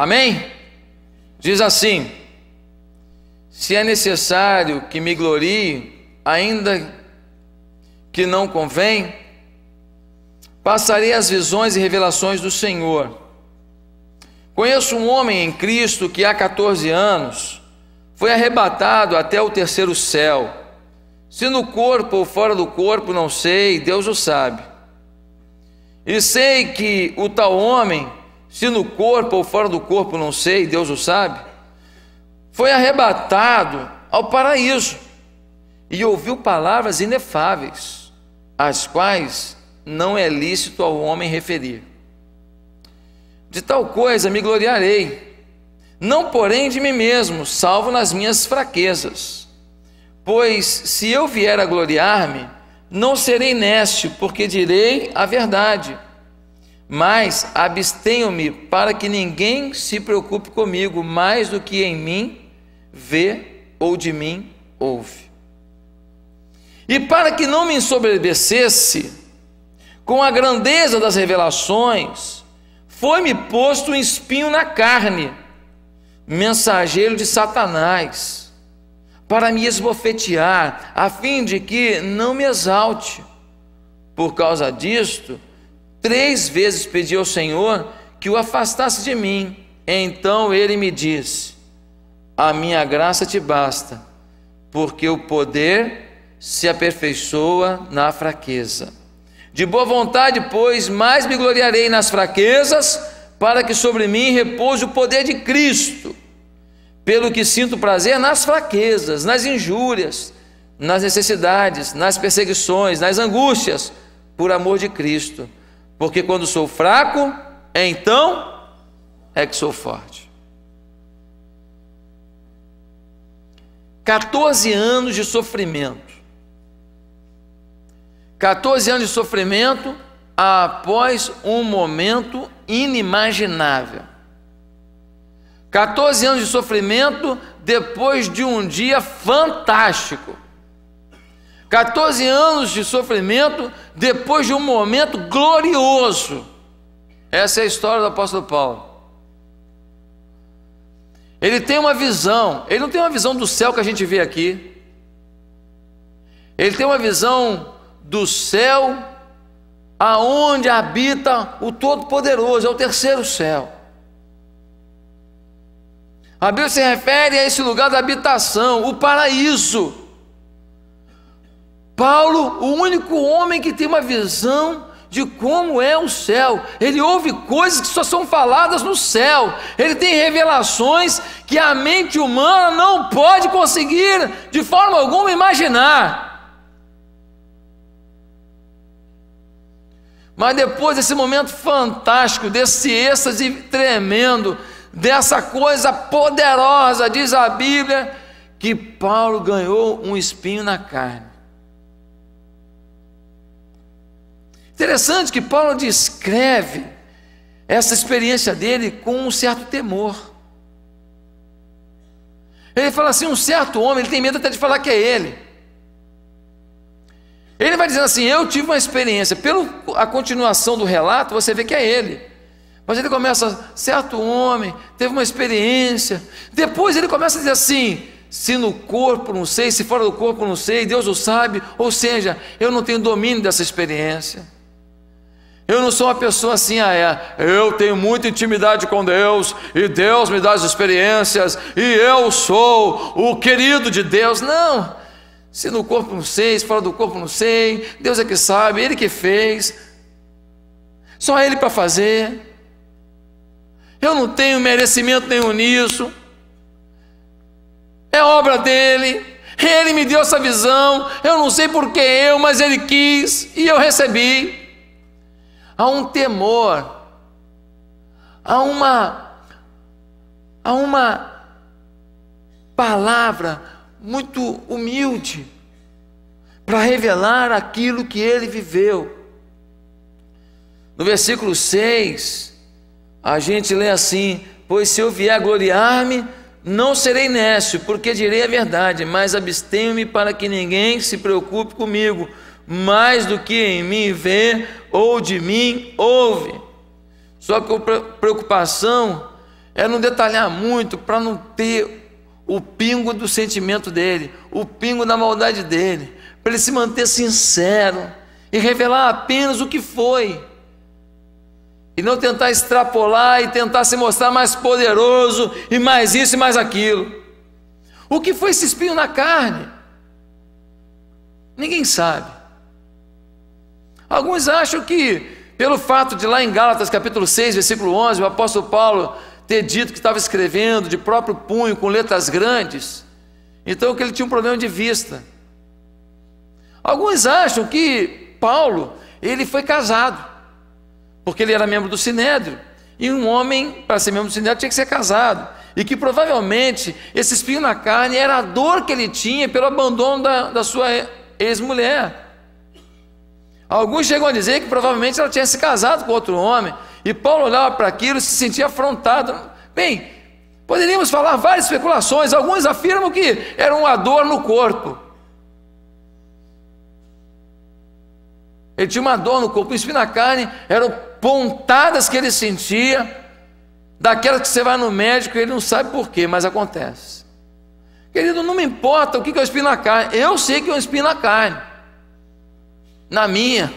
Amém? Diz assim: Se é necessário que me glorie, ainda que não convém, passarei as visões e revelações do Senhor. Conheço um homem em Cristo que há 14 anos foi arrebatado até o terceiro céu. Se no corpo ou fora do corpo, não sei, Deus o sabe. E sei que o tal homem se no corpo ou fora do corpo, não sei, Deus o sabe, foi arrebatado ao paraíso e ouviu palavras inefáveis, as quais não é lícito ao homem referir. De tal coisa me gloriarei, não porém de mim mesmo, salvo nas minhas fraquezas. Pois se eu vier a gloriar-me, não serei néscio, porque direi a verdade mas abstenho-me para que ninguém se preocupe comigo mais do que em mim vê ou de mim ouve. E para que não me ensoberbecesse com a grandeza das revelações, foi-me posto um espinho na carne, mensageiro de Satanás, para me esbofetear, a fim de que não me exalte. Por causa disto, Três vezes pedi ao Senhor que o afastasse de mim. Então ele me disse: A minha graça te basta, porque o poder se aperfeiçoa na fraqueza. De boa vontade, pois, mais me gloriarei nas fraquezas, para que sobre mim repouse o poder de Cristo. Pelo que sinto prazer nas fraquezas, nas injúrias, nas necessidades, nas perseguições, nas angústias, por amor de Cristo porque quando sou fraco, é então é que sou forte. 14 anos de sofrimento. 14 anos de sofrimento após um momento inimaginável. 14 anos de sofrimento depois de um dia fantástico. 14 anos de sofrimento depois de um momento glorioso. Essa é a história do apóstolo Paulo. Ele tem uma visão, ele não tem uma visão do céu que a gente vê aqui. Ele tem uma visão do céu aonde habita o Todo-Poderoso, é o terceiro céu. A Bíblia se refere a esse lugar da habitação, o paraíso. Paulo, o único homem que tem uma visão de como é o céu. Ele ouve coisas que só são faladas no céu. Ele tem revelações que a mente humana não pode conseguir de forma alguma imaginar. Mas depois desse momento fantástico, desse êxtase tremendo, dessa coisa poderosa, diz a Bíblia, que Paulo ganhou um espinho na carne. Interessante que Paulo descreve essa experiência dele com um certo temor. Ele fala assim: um certo homem, ele tem medo até de falar que é ele. Ele vai dizendo assim: Eu tive uma experiência. Pela continuação do relato, você vê que é ele. Mas ele começa, certo homem, teve uma experiência. Depois ele começa a dizer assim: se no corpo não sei, se fora do corpo não sei, Deus o sabe. Ou seja, eu não tenho domínio dessa experiência. Eu não sou uma pessoa assim, ah, é. Eu tenho muita intimidade com Deus, e Deus me dá as experiências, e eu sou o querido de Deus. Não. Se no corpo não sei, se fora do corpo não sei, Deus é que sabe, Ele que fez. Só Ele para fazer. Eu não tenho merecimento nenhum nisso. É obra dele. Ele me deu essa visão. Eu não sei por que eu, mas ele quis e eu recebi há um temor, há uma, há uma palavra muito humilde para revelar aquilo que ele viveu. No versículo 6, a gente lê assim: Pois se eu vier gloriar-me, não serei nécio, porque direi a verdade, mas abstenho-me para que ninguém se preocupe comigo mais do que em mim vê ou de mim ouve. Sua preocupação é não detalhar muito para não ter o pingo do sentimento dele, o pingo da maldade dele, para ele se manter sincero e revelar apenas o que foi. E não tentar extrapolar e tentar se mostrar mais poderoso e mais isso e mais aquilo. O que foi esse espinho na carne? Ninguém sabe. Alguns acham que, pelo fato de lá em Gálatas capítulo 6, versículo 11, o apóstolo Paulo ter dito que estava escrevendo de próprio punho, com letras grandes, então que ele tinha um problema de vista. Alguns acham que Paulo, ele foi casado, porque ele era membro do Sinédrio, e um homem, para ser membro do Sinédrio, tinha que ser casado, e que provavelmente esse espinho na carne era a dor que ele tinha pelo abandono da, da sua ex-mulher. Alguns chegam a dizer que provavelmente ela tinha se casado com outro homem, e Paulo olhava para aquilo e se sentia afrontado. Bem, poderíamos falar várias especulações, alguns afirmam que era uma dor no corpo. Ele tinha uma dor no corpo, isso na carne, eram pontadas que ele sentia, daquelas que você vai no médico e ele não sabe porquê, mas acontece. Querido, não me importa o que é o espinho na carne, eu sei que é um espinho na carne na minha,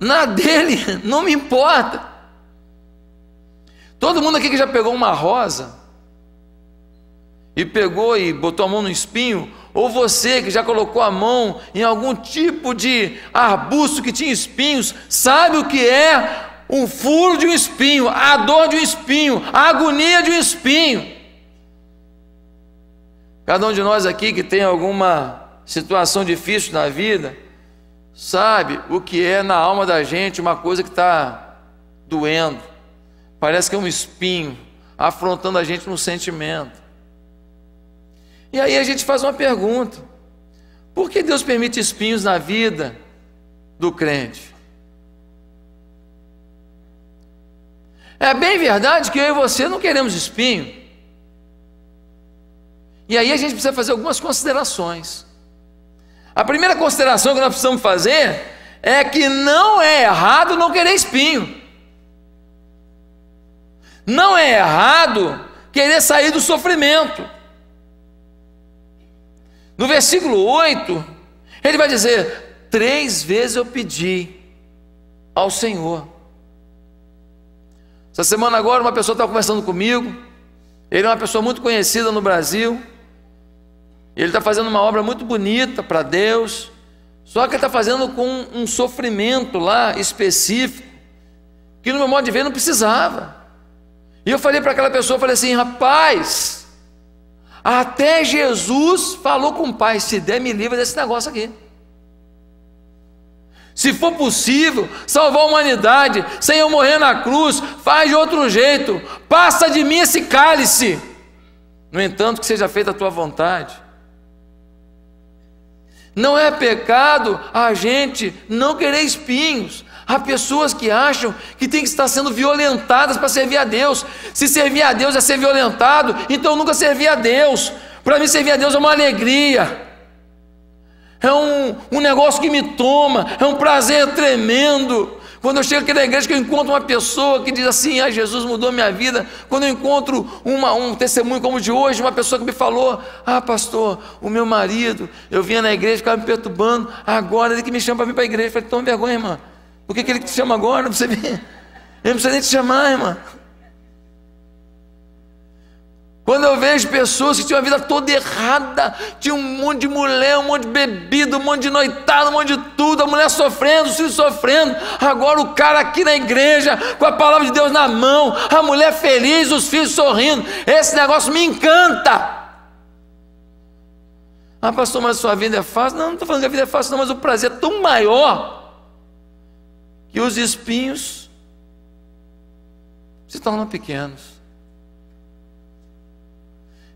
na dele, não me importa. Todo mundo aqui que já pegou uma rosa e pegou e botou a mão no espinho, ou você que já colocou a mão em algum tipo de arbusto que tinha espinhos, sabe o que é um furo de um espinho, a dor de um espinho, a agonia de um espinho. Cada um de nós aqui que tem alguma situação difícil na vida, sabe o que é na alma da gente uma coisa que está doendo. Parece que é um espinho afrontando a gente num sentimento. E aí a gente faz uma pergunta: por que Deus permite espinhos na vida do crente? É bem verdade que eu e você não queremos espinho. E aí a gente precisa fazer algumas considerações. A primeira consideração que nós precisamos fazer é que não é errado não querer espinho. Não é errado querer sair do sofrimento. No versículo 8, ele vai dizer: Três vezes eu pedi ao Senhor. Essa semana agora, uma pessoa estava conversando comigo. Ele é uma pessoa muito conhecida no Brasil ele está fazendo uma obra muito bonita para Deus, só que ele está fazendo com um sofrimento lá específico, que no meu modo de ver não precisava. E eu falei para aquela pessoa, falei assim, rapaz, até Jesus falou com o Pai, se der me livra desse negócio aqui. Se for possível, salvar a humanidade sem eu morrer na cruz, faz de outro jeito. Passa de mim esse cálice. No entanto, que seja feita a tua vontade. Não é pecado a gente não querer espinhos. Há pessoas que acham que tem que estar sendo violentadas para servir a Deus. Se servir a Deus é ser violentado, então nunca servir a Deus. Para mim, servir a Deus é uma alegria. É um, um negócio que me toma, é um prazer tremendo. Quando eu chego aqui na igreja, que eu encontro uma pessoa que diz assim: Ah, Jesus mudou minha vida. Quando eu encontro uma, um testemunho como o de hoje, uma pessoa que me falou: Ah, pastor, o meu marido, eu vinha na igreja, ficava me perturbando. Agora ele que me chama para vir para a igreja. Eu falei: Toma vergonha, irmã. Por que, que ele te chama agora? Pra você vir? Ele não precisa nem te chamar, irmã. Quando eu vejo pessoas que tinham a vida toda errada, tinha um monte de mulher, um monte de bebida, um monte de noitada, um monte de tudo, a mulher sofrendo, os filhos sofrendo, agora o cara aqui na igreja, com a palavra de Deus na mão, a mulher feliz, os filhos sorrindo, esse negócio me encanta. Ah, pastor, mas sua vida é fácil? Não, não estou falando que a vida é fácil, não, mas o prazer é tão maior que os espinhos se tornam pequenos.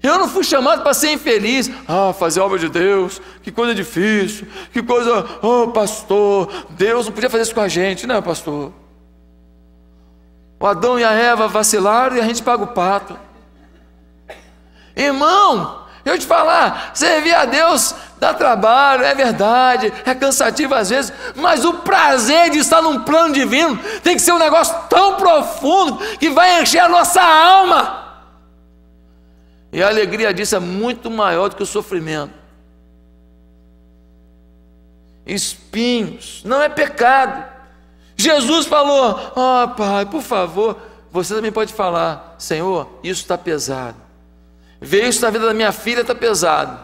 Eu não fui chamado para ser infeliz. Ah, fazer a obra de Deus, que coisa difícil, que coisa. Oh, pastor, Deus não podia fazer isso com a gente, né, pastor? O Adão e a Eva vacilaram e a gente paga o pato. Irmão, eu te falar, servir a Deus dá trabalho, é verdade, é cansativo às vezes, mas o prazer de estar num plano divino tem que ser um negócio tão profundo que vai encher a nossa alma. E a alegria disso é muito maior do que o sofrimento. Espinhos, não é pecado. Jesus falou: "Ah, oh, Pai, por favor, você também pode falar: Senhor, isso está pesado. Ver isso na vida da minha filha está pesado.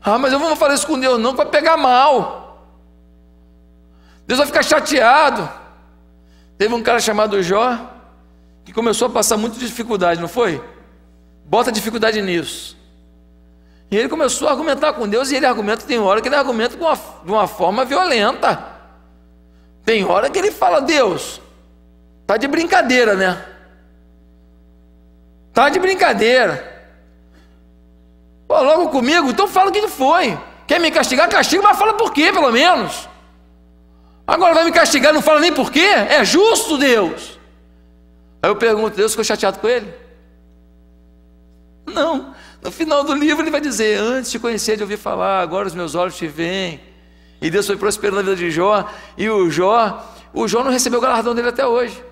Ah, mas eu não vou falar isso com Deus, não, para vai pegar mal. Deus vai ficar chateado. Teve um cara chamado Jó, que começou a passar muita dificuldade, não foi? Bota dificuldade nisso. E ele começou a argumentar com Deus, e ele argumenta, tem hora que ele argumenta de uma, de uma forma violenta. Tem hora que ele fala, Deus, tá de brincadeira, né? Tá de brincadeira. Pô, logo comigo, então fala o que foi. Quer me castigar? Castiga, mas fala por quê, pelo menos. Agora vai me castigar, não fala nem por quê? É justo, Deus. Aí eu pergunto, Deus ficou chateado com ele? Não. No final do livro ele vai dizer: Antes de conhecer, de ouvir falar, agora os meus olhos te veem. E Deus foi prosperando na vida de Jó. E o Jó, o Jó não recebeu o galardão dele até hoje.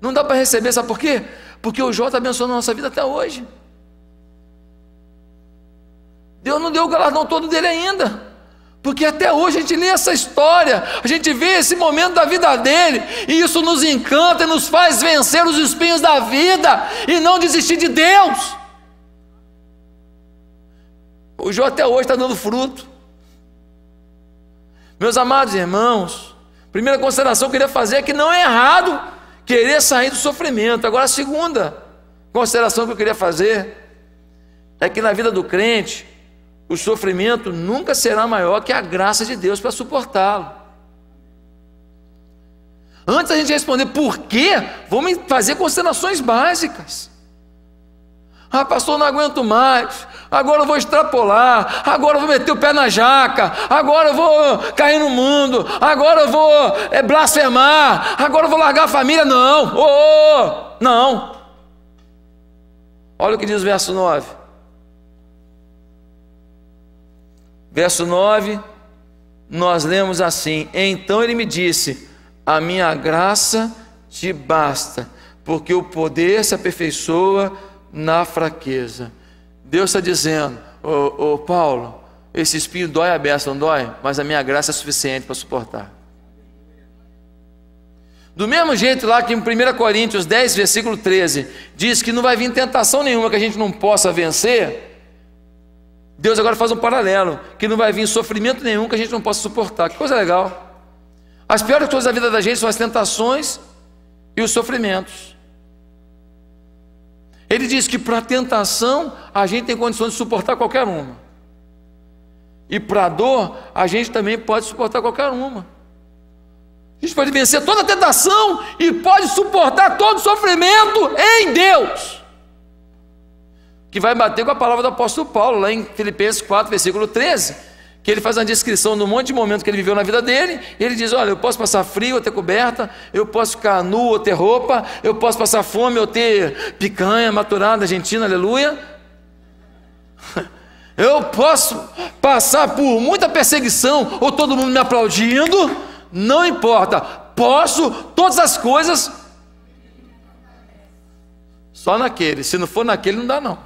Não dá para receber, sabe por quê? Porque o Jó está abençoando a nossa vida até hoje. Deus não deu o galardão todo dele ainda. Porque até hoje a gente lê essa história, a gente vê esse momento da vida dele, e isso nos encanta e nos faz vencer os espinhos da vida e não desistir de Deus. O Jó até hoje está dando fruto. Meus amados irmãos, primeira consideração que eu queria fazer é que não é errado querer sair do sofrimento. Agora, a segunda consideração que eu queria fazer é que na vida do crente, o sofrimento nunca será maior que a graça de Deus para suportá-lo. Antes da gente responder por quê, vamos fazer considerações básicas. Ah, pastor, não aguento mais. Agora eu vou extrapolar. Agora eu vou meter o pé na jaca. Agora eu vou cair no mundo. Agora eu vou é, blasfemar. Agora eu vou largar a família. Não, oh, oh, não. Olha o que diz o verso 9. Verso 9, nós lemos assim: Então ele me disse: A minha graça te basta, porque o poder se aperfeiçoa na fraqueza. Deus está dizendo: Ô oh, oh, Paulo, esse espinho dói a beça, não dói? Mas a minha graça é suficiente para suportar. Do mesmo jeito lá que em 1 Coríntios 10, versículo 13, diz que não vai vir tentação nenhuma que a gente não possa vencer, Deus agora faz um paralelo, que não vai vir sofrimento nenhum que a gente não possa suportar. Que coisa legal. As piores coisas da vida da gente são as tentações e os sofrimentos. Ele diz que para a tentação a gente tem condições de suportar qualquer uma. E para a dor a gente também pode suportar qualquer uma. A gente pode vencer toda a tentação e pode suportar todo o sofrimento em Deus que vai bater com a palavra do apóstolo Paulo, lá em Filipenses 4, versículo 13, que ele faz uma descrição de um monte de momentos que ele viveu na vida dele, e ele diz: Olha, eu posso passar frio ou ter coberta, eu posso ficar nu ou ter roupa, eu posso passar fome ou ter picanha maturada argentina, aleluia. Eu posso passar por muita perseguição ou todo mundo me aplaudindo, não importa, posso todas as coisas, só naquele, se não for naquele, não dá não.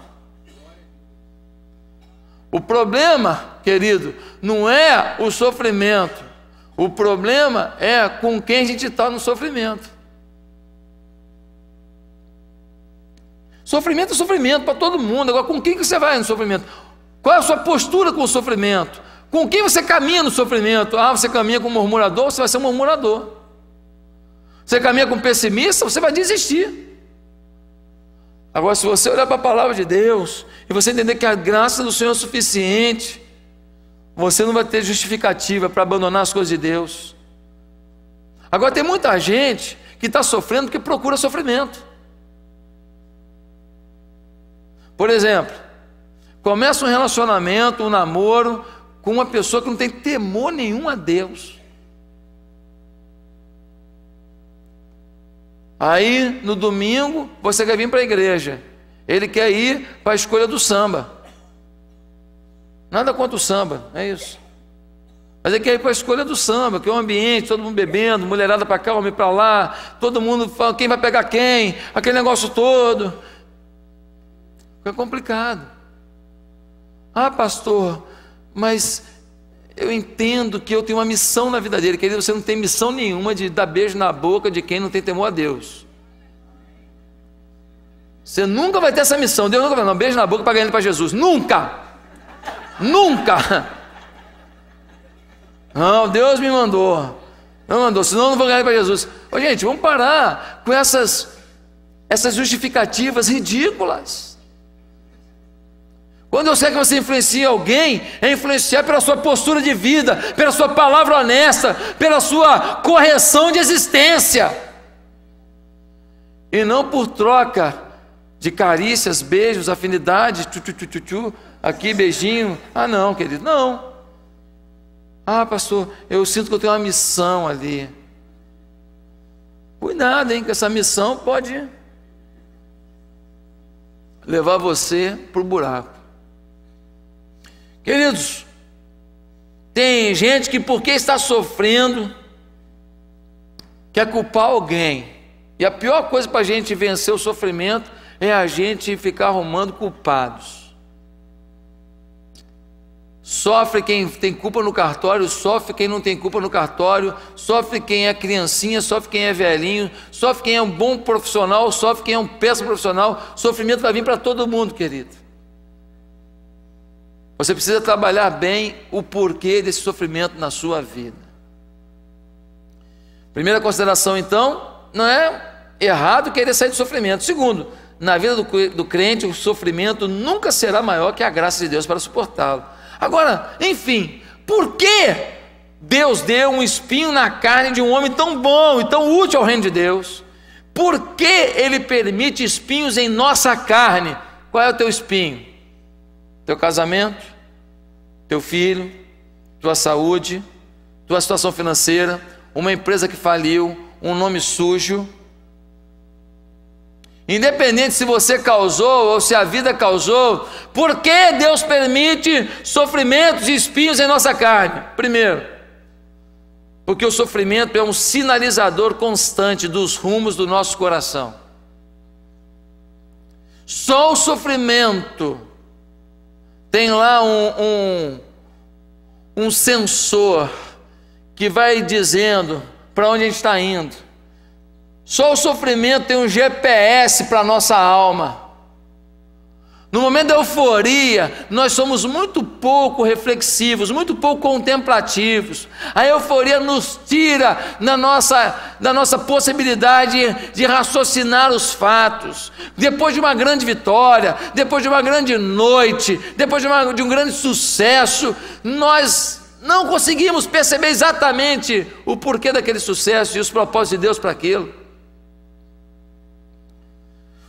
O problema, querido, não é o sofrimento. O problema é com quem a gente está no sofrimento. Sofrimento é sofrimento para todo mundo. Agora, com quem que você vai no sofrimento? Qual é a sua postura com o sofrimento? Com quem você caminha no sofrimento? Ah, você caminha com um murmurador, você vai ser um murmurador. Você caminha com um pessimista, você vai desistir. Agora, se você olhar para a palavra de Deus e você entender que a graça do Senhor é suficiente, você não vai ter justificativa para abandonar as coisas de Deus. Agora, tem muita gente que está sofrendo que procura sofrimento. Por exemplo, começa um relacionamento, um namoro com uma pessoa que não tem temor nenhum a Deus. Aí no domingo você quer vir para a igreja. Ele quer ir para a escolha do samba. Nada contra o samba, é isso. Mas ele quer ir para a escolha do samba, que é um ambiente, todo mundo bebendo, mulherada para cá, homem para lá, todo mundo falando quem vai pegar quem, aquele negócio todo. É complicado. Ah, pastor, mas eu entendo que eu tenho uma missão na vida dele, querido, você não tem missão nenhuma de dar beijo na boca de quem não tem temor a Deus. Você nunca vai ter essa missão. Deus nunca vai dar um beijo na boca para ganhar ele para Jesus. Nunca! Nunca! Não, Deus me mandou. Não mandou, senão eu não vou ganhar para Jesus. Ô, gente, vamos parar com essas, essas justificativas ridículas. Quando eu sei que você influencia alguém, é influenciar pela sua postura de vida, pela sua palavra honesta, pela sua correção de existência. E não por troca de carícias, beijos, afinidades, tchu, tchu, tchu, tchu, aqui beijinho. Ah, não, querido, não. Ah, pastor, eu sinto que eu tenho uma missão ali. Cuidado, hein, que essa missão pode levar você para o buraco. Queridos, tem gente que porque está sofrendo, quer culpar alguém. E a pior coisa para a gente vencer o sofrimento é a gente ficar arrumando culpados. Sofre quem tem culpa no cartório, sofre quem não tem culpa no cartório, sofre quem é criancinha, sofre quem é velhinho, sofre quem é um bom profissional, sofre quem é um péssimo profissional. Sofrimento vai vir para todo mundo, querido. Você precisa trabalhar bem o porquê desse sofrimento na sua vida. Primeira consideração, então, não é errado querer sair do sofrimento. Segundo, na vida do crente, o sofrimento nunca será maior que a graça de Deus para suportá-lo. Agora, enfim, por que Deus deu um espinho na carne de um homem tão bom e tão útil ao reino de Deus? Por que Ele permite espinhos em nossa carne? Qual é o teu espinho? teu casamento, teu filho, tua saúde, tua situação financeira, uma empresa que faliu, um nome sujo. Independente se você causou ou se a vida causou, por que Deus permite sofrimentos e espinhos em nossa carne? Primeiro, porque o sofrimento é um sinalizador constante dos rumos do nosso coração. Só o sofrimento tem lá um, um, um sensor que vai dizendo para onde a gente está indo. Só o sofrimento tem um GPS para a nossa alma. No momento da euforia, nós somos muito pouco reflexivos, muito pouco contemplativos. A euforia nos tira da nossa, da nossa possibilidade de raciocinar os fatos. Depois de uma grande vitória, depois de uma grande noite, depois de, uma, de um grande sucesso, nós não conseguimos perceber exatamente o porquê daquele sucesso e os propósitos de Deus para aquilo.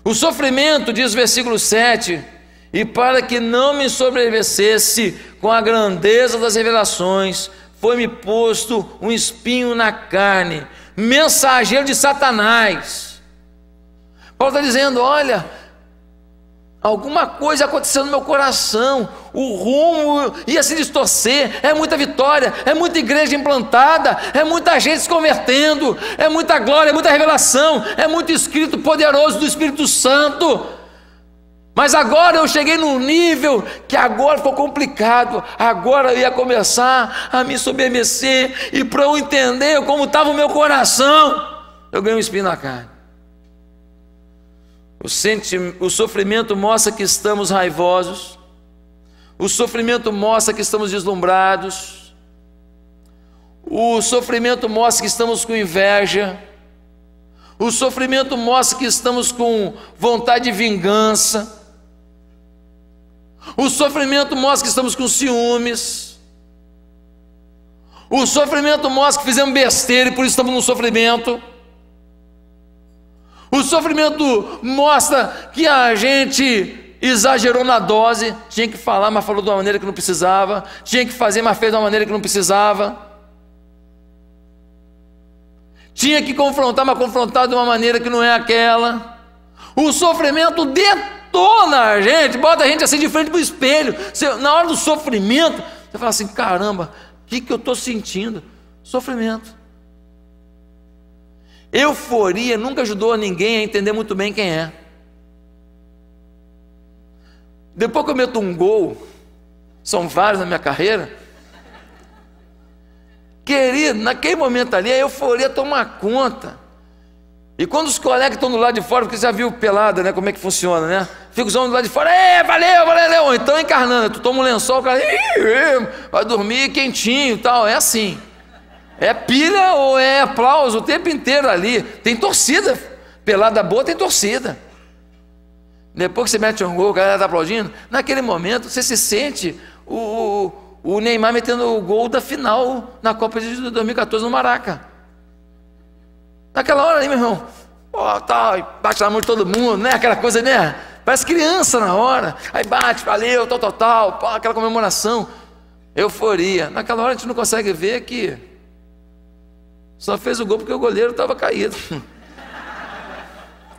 O sofrimento, diz o versículo 7, e para que não me sobrevivesse com a grandeza das revelações, foi-me posto um espinho na carne, mensageiro de Satanás. Paulo está dizendo: olha, alguma coisa aconteceu no meu coração, o rumo ia se distorcer, é muita vitória, é muita igreja implantada, é muita gente se convertendo, é muita glória, é muita revelação, é muito escrito poderoso do Espírito Santo mas agora eu cheguei num nível que agora ficou complicado. Agora eu ia começar a me submeter e para eu entender como estava o meu coração, eu ganhei um espinho na carne. O, o sofrimento mostra que estamos raivosos. O sofrimento mostra que estamos deslumbrados. O sofrimento mostra que estamos com inveja. O sofrimento mostra que estamos com vontade de vingança. O sofrimento mostra que estamos com ciúmes. O sofrimento mostra que fizemos besteira e por isso estamos no sofrimento. O sofrimento mostra que a gente exagerou na dose, tinha que falar, mas falou de uma maneira que não precisava, tinha que fazer, mas fez de uma maneira que não precisava. Tinha que confrontar, mas confrontar de uma maneira que não é aquela. O sofrimento detalha detona a gente, bota a gente assim de frente para o espelho. Você, na hora do sofrimento, você fala assim: caramba, o que, que eu estou sentindo? Sofrimento. Euforia nunca ajudou ninguém a entender muito bem quem é. Depois que eu meto um gol, são vários na minha carreira. Querido, naquele momento ali, a euforia toma conta. E quando os colegas estão do lado de fora, porque você já viu pelada, né? Como é que funciona, né? Fica os homens do lado de fora, é, valeu, valeu, leão. então encarnando, tu toma um lençol, o cara vai dormir quentinho tal, é assim. É pilha ou é aplauso o tempo inteiro ali. Tem torcida. Pelada boa tem torcida. Depois que você mete um gol, o cara está aplaudindo. Naquele momento você se sente o, o, o Neymar metendo o gol da final na Copa de 2014 no Maraca. Naquela hora ali, meu irmão, ó, tal, tá, bate na mão de todo mundo, né? Aquela coisa, né? Parece criança na hora. Aí bate, valeu, tal, tal, tal, pá, aquela comemoração, euforia. Naquela hora a gente não consegue ver que só fez o gol porque o goleiro estava caído.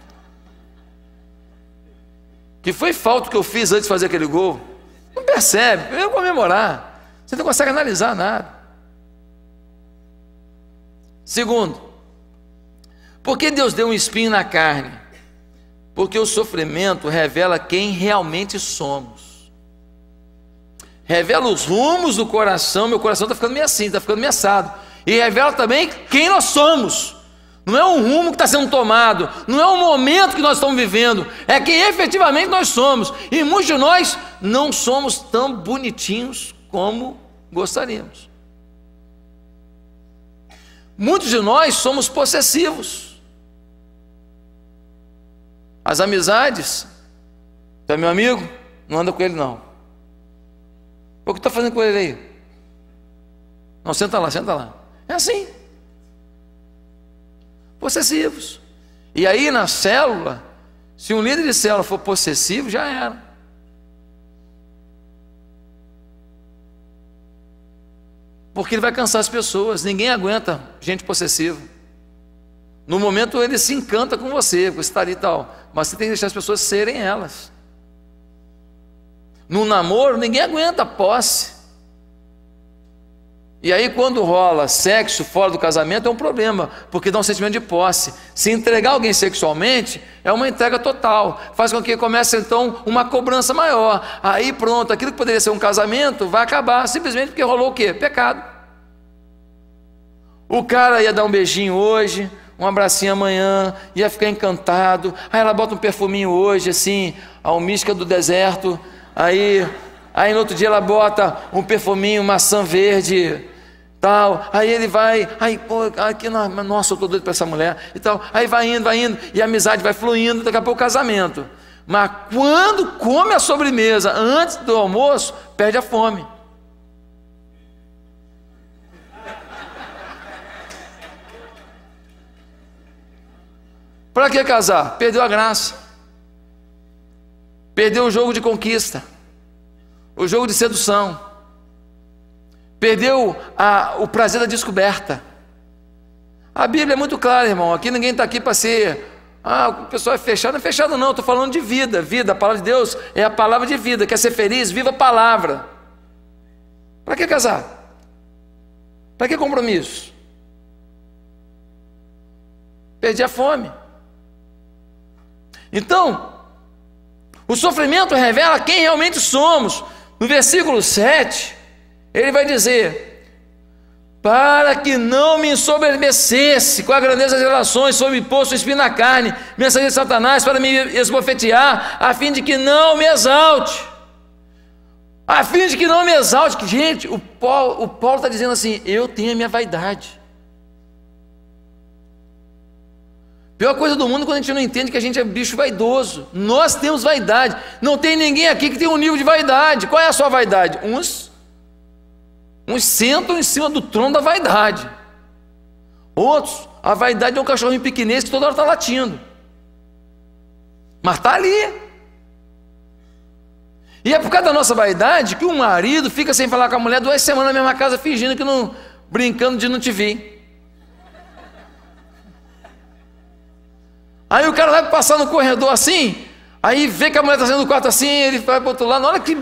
que foi falta que eu fiz antes de fazer aquele gol. Não percebe, primeiro comemorar. Você não consegue analisar nada. Segundo, por que Deus deu um espinho na carne? Porque o sofrimento revela quem realmente somos. Revela os rumos do coração, meu coração está ficando meio assim, está ficando ameaçado. assado. E revela também quem nós somos. Não é um rumo que está sendo tomado, não é um momento que nós estamos vivendo, é quem efetivamente nós somos. E muitos de nós não somos tão bonitinhos como gostaríamos. Muitos de nós somos possessivos. As amizades, tu é meu amigo? Não anda com ele, não. O que tu está fazendo com ele aí? Não, senta lá, senta lá. É assim. Possessivos. E aí na célula, se um líder de célula for possessivo, já era. Porque ele vai cansar as pessoas, ninguém aguenta gente possessiva. No momento ele se encanta com você, com está ali e tal. Mas você tem que deixar as pessoas serem elas. No namoro, ninguém aguenta posse. E aí, quando rola sexo fora do casamento, é um problema, porque dá um sentimento de posse. Se entregar alguém sexualmente, é uma entrega total. Faz com que comece, então, uma cobrança maior. Aí, pronto, aquilo que poderia ser um casamento vai acabar simplesmente porque rolou o quê? Pecado. O cara ia dar um beijinho hoje, um abracinho amanhã, ia ficar encantado. Aí ela bota um perfuminho hoje, assim, a almística do deserto. Aí, aí no outro dia ela bota um perfuminho, maçã verde, tal. Aí ele vai, aí, pô, aqui, nossa, eu tô doido para essa mulher e tal. Aí vai indo, vai indo, e a amizade vai fluindo, daqui a pouco o casamento. Mas quando come a sobremesa antes do almoço, perde a fome. Para que casar? Perdeu a graça. Perdeu o jogo de conquista. O jogo de sedução. Perdeu a, o prazer da descoberta. A Bíblia é muito clara, irmão. Aqui ninguém está aqui para ser. Ah, o pessoal é fechado. Não é fechado, não. Estou falando de vida. Vida, a palavra de Deus é a palavra de vida. Quer ser feliz? Viva a palavra. Para que casar? Para que compromisso? Perdi a fome. Então, o sofrimento revela quem realmente somos. No versículo 7, ele vai dizer: Para que não me ensoberbecesse com a grandeza das relações, sob posto espinho na carne, mensageiro de Satanás, para me esbofetear, a fim de que não me exalte. A fim de que não me exalte. Gente, o Paulo está dizendo assim: Eu tenho a minha vaidade. Pior coisa do mundo é quando a gente não entende que a gente é bicho vaidoso. Nós temos vaidade. Não tem ninguém aqui que tem um nível de vaidade. Qual é a sua vaidade? Uns, uns sentam em cima do trono da vaidade. Outros, a vaidade é um cachorrinho pequenês que toda hora está latindo. Mas está ali. E é por causa da nossa vaidade que o marido fica sem falar com a mulher duas semanas na mesma casa, fingindo que não, brincando de não te ver. Aí o cara vai passar no corredor assim, aí vê que a mulher está saindo do quarto assim, ele vai para outro lado, olha que.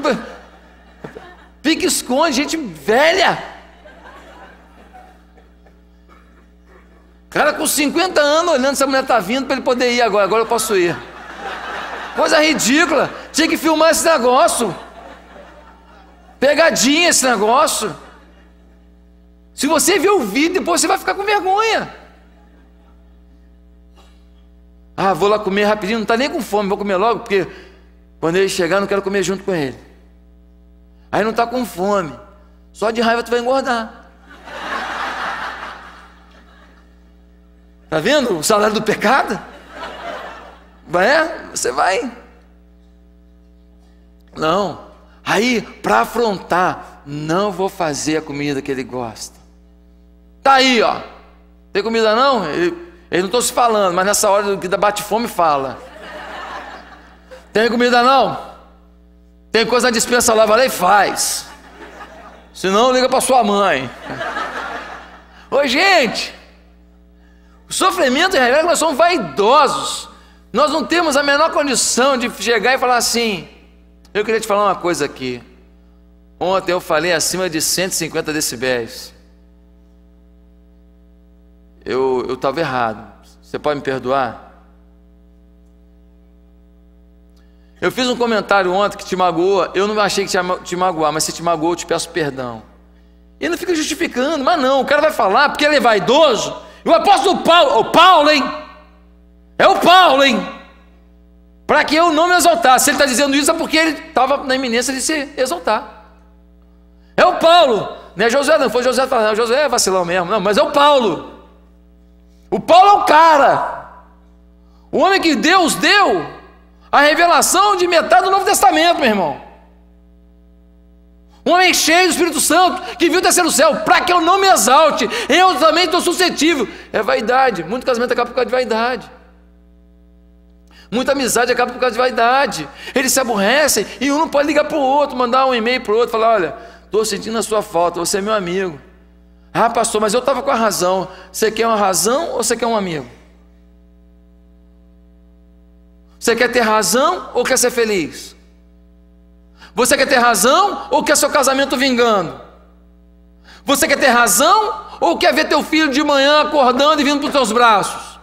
pique esconde, gente velha. Cara com 50 anos olhando se a mulher está vindo para ele poder ir agora, agora eu posso ir. Coisa ridícula, tinha que filmar esse negócio. Pegadinha esse negócio. Se você ver o vídeo, depois você vai ficar com vergonha. Ah, vou lá comer rapidinho, não está nem com fome, vou comer logo, porque quando ele chegar, não quero comer junto com ele. Aí não está com fome. Só de raiva tu vai engordar. Está vendo o salário do pecado? É, você vai. Não. Aí, para afrontar, não vou fazer a comida que ele gosta. Tá aí, ó. Tem comida não? Ele eles não estão se falando, mas nessa hora que bate fome fala. Tem comida não? Tem coisa na dispensa lá, vai lá e faz. Senão liga para sua mãe. Oi, gente. O sofrimento revela que nós somos vaidosos. Nós não temos a menor condição de chegar e falar assim. Eu queria te falar uma coisa aqui. Ontem eu falei acima de 150 decibéis eu estava errado. Você pode me perdoar? Eu fiz um comentário ontem que te magoa, eu não achei que te, te magoar, mas se te magoou, eu te peço perdão. E não fica justificando, mas não, o cara vai falar porque ele é vaidoso. E o apóstolo Paulo, o Paulo, hein? É o Paulo, hein? Para que eu não me exaltasse. Se ele está dizendo isso, é porque ele estava na iminência de se exaltar. É o Paulo, não é José, não foi José, não, tá, José é vacilão mesmo, não, mas é o Paulo. O Paulo é o cara, o homem que Deus deu a revelação de metade do Novo Testamento, meu irmão. Um homem cheio do Espírito Santo, que viu descer o céu, para que eu não me exalte, eu também estou suscetível. É vaidade, muito casamento acaba por causa de vaidade. Muita amizade acaba por causa de vaidade. Eles se aborrecem e um não pode ligar para o outro, mandar um e-mail para o outro, falar: olha, estou sentindo a sua falta, você é meu amigo. Ah, pastor, mas eu estava com a razão. Você quer uma razão ou você quer um amigo? Você quer ter razão ou quer ser feliz? Você quer ter razão ou quer seu casamento vingando? Você quer ter razão ou quer ver teu filho de manhã acordando e vindo para os teus braços?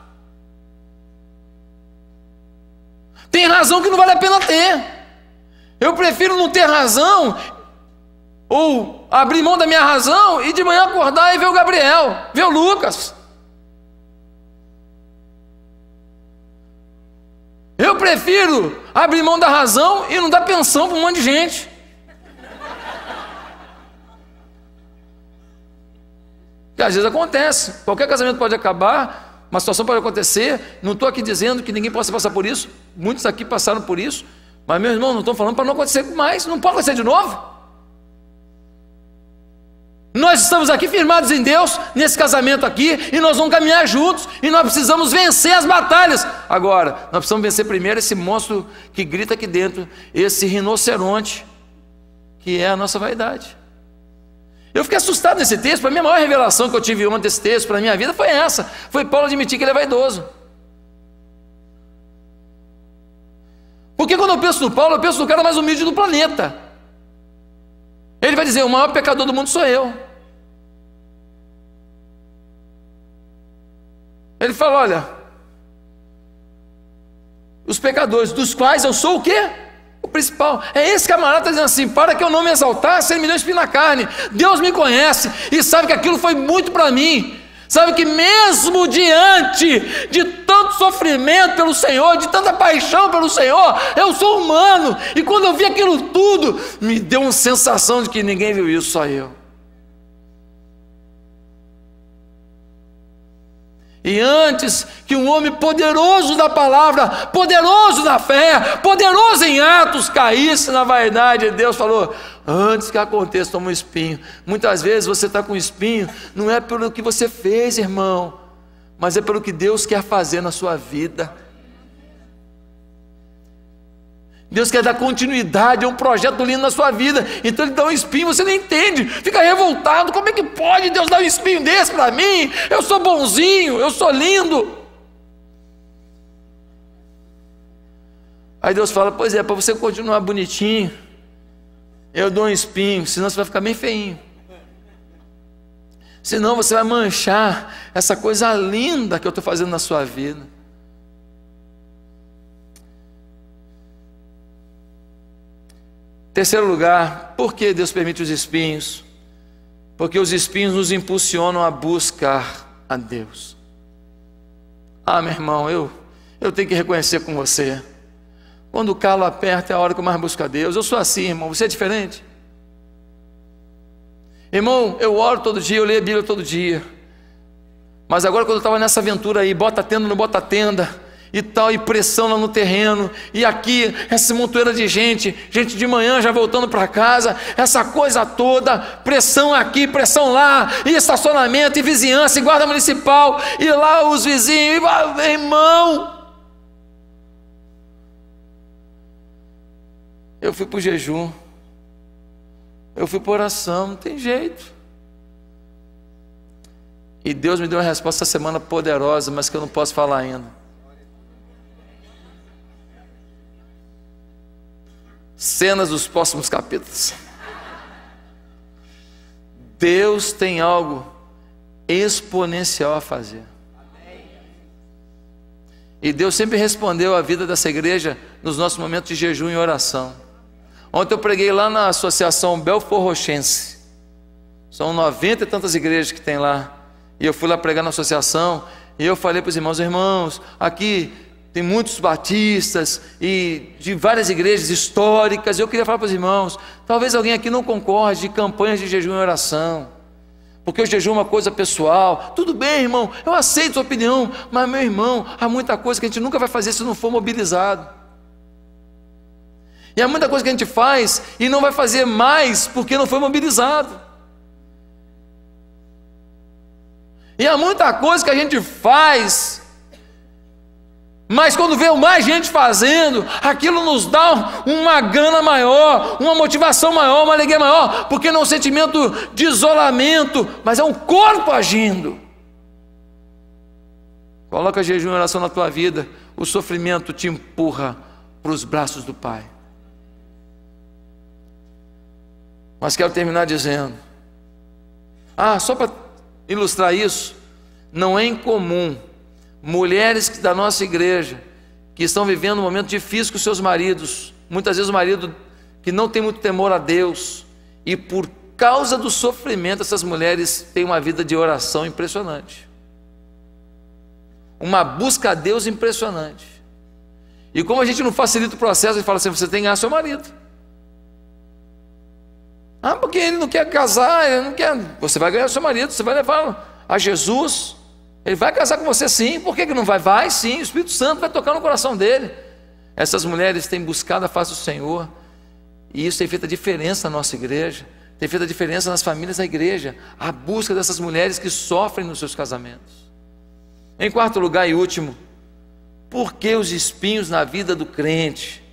Tem razão que não vale a pena ter. Eu prefiro não ter razão ou abrir mão da minha razão e de manhã acordar e ver o Gabriel, ver o Lucas. Eu prefiro abrir mão da razão e não dar pensão para um monte de gente. Que às vezes acontece. Qualquer casamento pode acabar, uma situação pode acontecer. Não estou aqui dizendo que ninguém possa passar por isso. Muitos aqui passaram por isso. Mas, meu irmão, não estou falando para não acontecer mais. Não pode acontecer de novo. Nós estamos aqui firmados em Deus, nesse casamento aqui, e nós vamos caminhar juntos, e nós precisamos vencer as batalhas. Agora, nós precisamos vencer primeiro esse monstro que grita aqui dentro, esse rinoceronte, que é a nossa vaidade. Eu fiquei assustado nesse texto, para mim a maior revelação que eu tive ontem desse texto, para a minha vida, foi essa: foi Paulo admitir que ele é vaidoso. Porque quando eu penso no Paulo, eu penso no cara mais humilde do planeta. Ele vai dizer: o maior pecador do mundo sou eu. Ele fala: Olha, os pecadores, dos quais eu sou o quê? O principal. É esse camarada tá dizendo assim: para que eu não me exaltasse, ele me deu espinho na carne. Deus me conhece e sabe que aquilo foi muito para mim. Sabe que mesmo diante de tanto sofrimento pelo Senhor, de tanta paixão pelo Senhor, eu sou humano. E quando eu vi aquilo tudo, me deu uma sensação de que ninguém viu isso, só eu. E antes que um homem poderoso da palavra, poderoso na fé, poderoso em atos caísse na vaidade, Deus falou: antes que aconteça, toma um espinho. Muitas vezes você está com espinho, não é pelo que você fez, irmão, mas é pelo que Deus quer fazer na sua vida. Deus quer dar continuidade a um projeto lindo na sua vida. Então ele dá um espinho, você não entende. Fica revoltado. Como é que pode Deus dar um espinho desse para mim? Eu sou bonzinho, eu sou lindo. Aí Deus fala: Pois é, para você continuar bonitinho, eu dou um espinho, senão você vai ficar bem feinho. Senão você vai manchar essa coisa linda que eu estou fazendo na sua vida. Terceiro lugar, por que Deus permite os espinhos? Porque os espinhos nos impulsionam a buscar a Deus. Ah, meu irmão, eu, eu tenho que reconhecer com você. Quando o calo aperta é a hora que eu mais busco a Deus. Eu sou assim, irmão, você é diferente? Irmão, eu oro todo dia, eu leio a Bíblia todo dia. Mas agora, quando eu estava nessa aventura aí, bota tenda, não bota tenda, e tal, e pressão lá no terreno, e aqui, essa montoeira de gente, gente de manhã já voltando para casa, essa coisa toda, pressão aqui, pressão lá, e estacionamento, e vizinhança, e guarda municipal, e lá os vizinhos, e, irmão. Eu fui para o jejum, eu fui para oração, não tem jeito. E Deus me deu uma resposta essa semana poderosa, mas que eu não posso falar ainda. cenas dos próximos capítulos. Deus tem algo exponencial a fazer. E Deus sempre respondeu à vida dessa igreja nos nossos momentos de jejum e oração. Ontem eu preguei lá na Associação Belfor Rochense. São noventa e tantas igrejas que tem lá. E eu fui lá pregar na associação. E eu falei para os irmãos: irmãos, aqui tem muitos batistas e de várias igrejas históricas. Eu queria falar para os irmãos: talvez alguém aqui não concorde de campanhas de jejum e oração, porque o jejum é uma coisa pessoal. Tudo bem, irmão, eu aceito sua opinião, mas, meu irmão, há muita coisa que a gente nunca vai fazer se não for mobilizado. E há muita coisa que a gente faz e não vai fazer mais porque não foi mobilizado. E há muita coisa que a gente faz mas quando vê mais gente fazendo, aquilo nos dá uma gana maior, uma motivação maior, uma alegria maior, porque não é um sentimento de isolamento, mas é um corpo agindo. Coloca jejum e oração na tua vida, o sofrimento te empurra para os braços do Pai. Mas quero terminar dizendo: ah, só para ilustrar isso, não é incomum mulheres da nossa igreja que estão vivendo um momento difícil com seus maridos, muitas vezes o marido que não tem muito temor a Deus, e por causa do sofrimento, essas mulheres têm uma vida de oração impressionante, uma busca a Deus impressionante. E como a gente não facilita o processo, a gente fala assim: você tem que seu marido. Ah, porque ele não quer casar, ele não quer. Você vai ganhar seu marido, você vai levá-lo a Jesus ele vai casar com você sim, por que, que não vai? Vai sim, o Espírito Santo vai tocar no coração dele. Essas mulheres têm buscado a face do Senhor, e isso tem feito a diferença na nossa igreja, tem feito a diferença nas famílias da igreja, a busca dessas mulheres que sofrem nos seus casamentos. Em quarto lugar e último, por que os espinhos na vida do crente?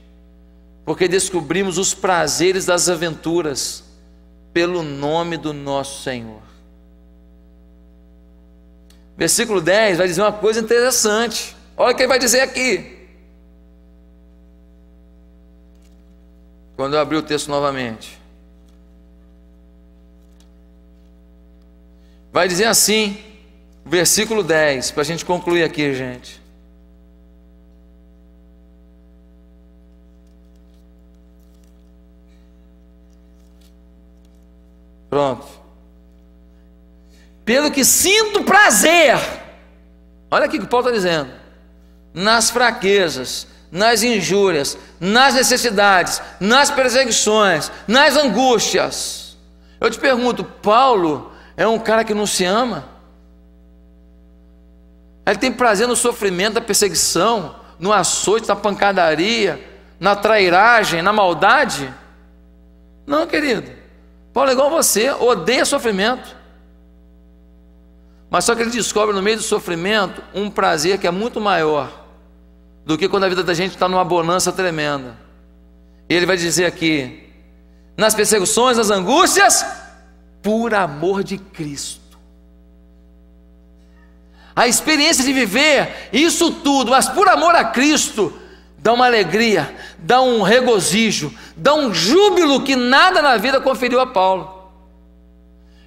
Porque descobrimos os prazeres das aventuras pelo nome do nosso Senhor versículo 10 vai dizer uma coisa interessante. Olha o que ele vai dizer aqui. Quando eu abrir o texto novamente. Vai dizer assim, versículo 10, para a gente concluir aqui, gente. Pronto pelo que sinto prazer. Olha aqui o que Paulo está dizendo: nas fraquezas, nas injúrias, nas necessidades, nas perseguições, nas angústias. Eu te pergunto, Paulo é um cara que não se ama? Ele tem prazer no sofrimento, na perseguição, no açoite, na pancadaria, na trairagem, na maldade? Não, querido. Paulo é igual você, odeia sofrimento. Mas só que ele descobre no meio do sofrimento um prazer que é muito maior do que quando a vida da gente está numa bonança tremenda. E ele vai dizer aqui: nas perseguições, nas angústias, por amor de Cristo. A experiência de viver isso tudo, mas por amor a Cristo, dá uma alegria, dá um regozijo, dá um júbilo que nada na vida conferiu a Paulo.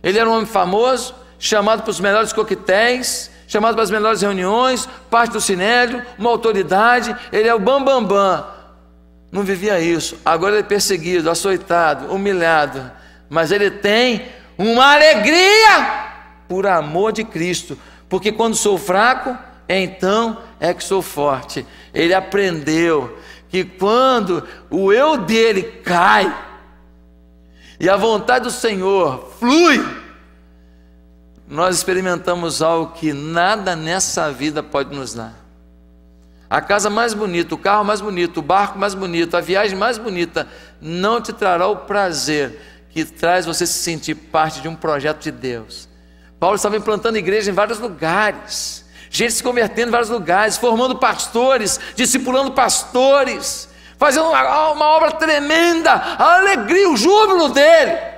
Ele era um homem famoso, chamado para os melhores coquetéis, chamado para as melhores reuniões, parte do sinédrio, uma autoridade, ele é o bambambam. Bam, bam. Não vivia isso. Agora ele é perseguido, açoitado, humilhado, mas ele tem uma alegria por amor de Cristo, porque quando sou fraco, é então é que sou forte. Ele aprendeu que quando o eu dele cai e a vontade do Senhor flui, nós experimentamos algo que nada nessa vida pode nos dar. A casa mais bonita, o carro mais bonito, o barco mais bonito, a viagem mais bonita, não te trará o prazer que traz você se sentir parte de um projeto de Deus. Paulo estava implantando igreja em vários lugares, gente se convertendo em vários lugares, formando pastores, discipulando pastores, fazendo uma, uma obra tremenda, a alegria, o júbilo dele.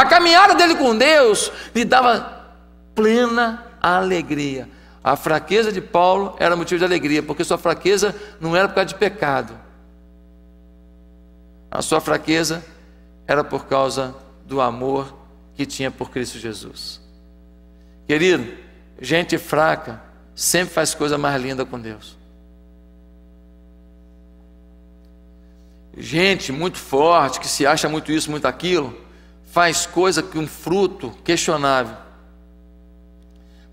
A caminhada dele com Deus lhe dava plena alegria. A fraqueza de Paulo era motivo de alegria, porque sua fraqueza não era por causa de pecado. A sua fraqueza era por causa do amor que tinha por Cristo Jesus. Querido, gente fraca sempre faz coisa mais linda com Deus. Gente muito forte, que se acha muito isso, muito aquilo, faz coisa que um fruto questionável.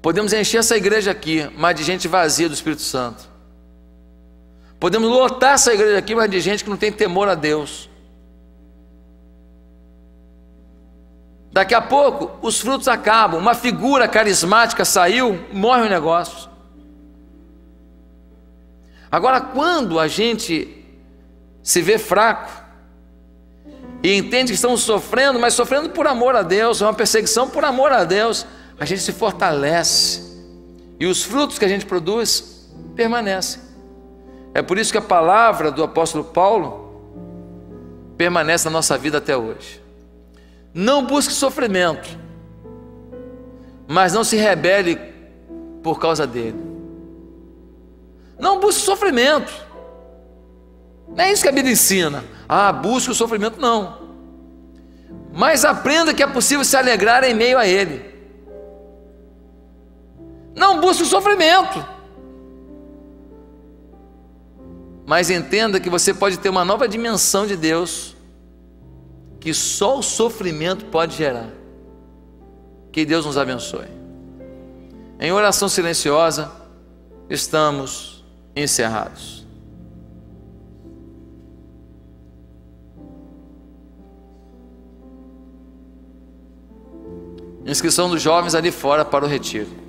Podemos encher essa igreja aqui, mas de gente vazia do Espírito Santo. Podemos lotar essa igreja aqui, mas de gente que não tem temor a Deus. Daqui a pouco, os frutos acabam. Uma figura carismática saiu, morre o negócio. Agora, quando a gente se vê fraco, e entende que estamos sofrendo, mas sofrendo por amor a Deus, é uma perseguição por amor a Deus, a gente se fortalece e os frutos que a gente produz permanecem. É por isso que a palavra do apóstolo Paulo permanece na nossa vida até hoje. Não busque sofrimento, mas não se rebele por causa dele. Não busque sofrimento, não é isso que a Bíblia ensina. Ah, busque o sofrimento, não. Mas aprenda que é possível se alegrar em meio a ele. Não busque o sofrimento. Mas entenda que você pode ter uma nova dimensão de Deus que só o sofrimento pode gerar. Que Deus nos abençoe. Em oração silenciosa, estamos encerrados. Inscrição dos jovens ali fora para o retiro.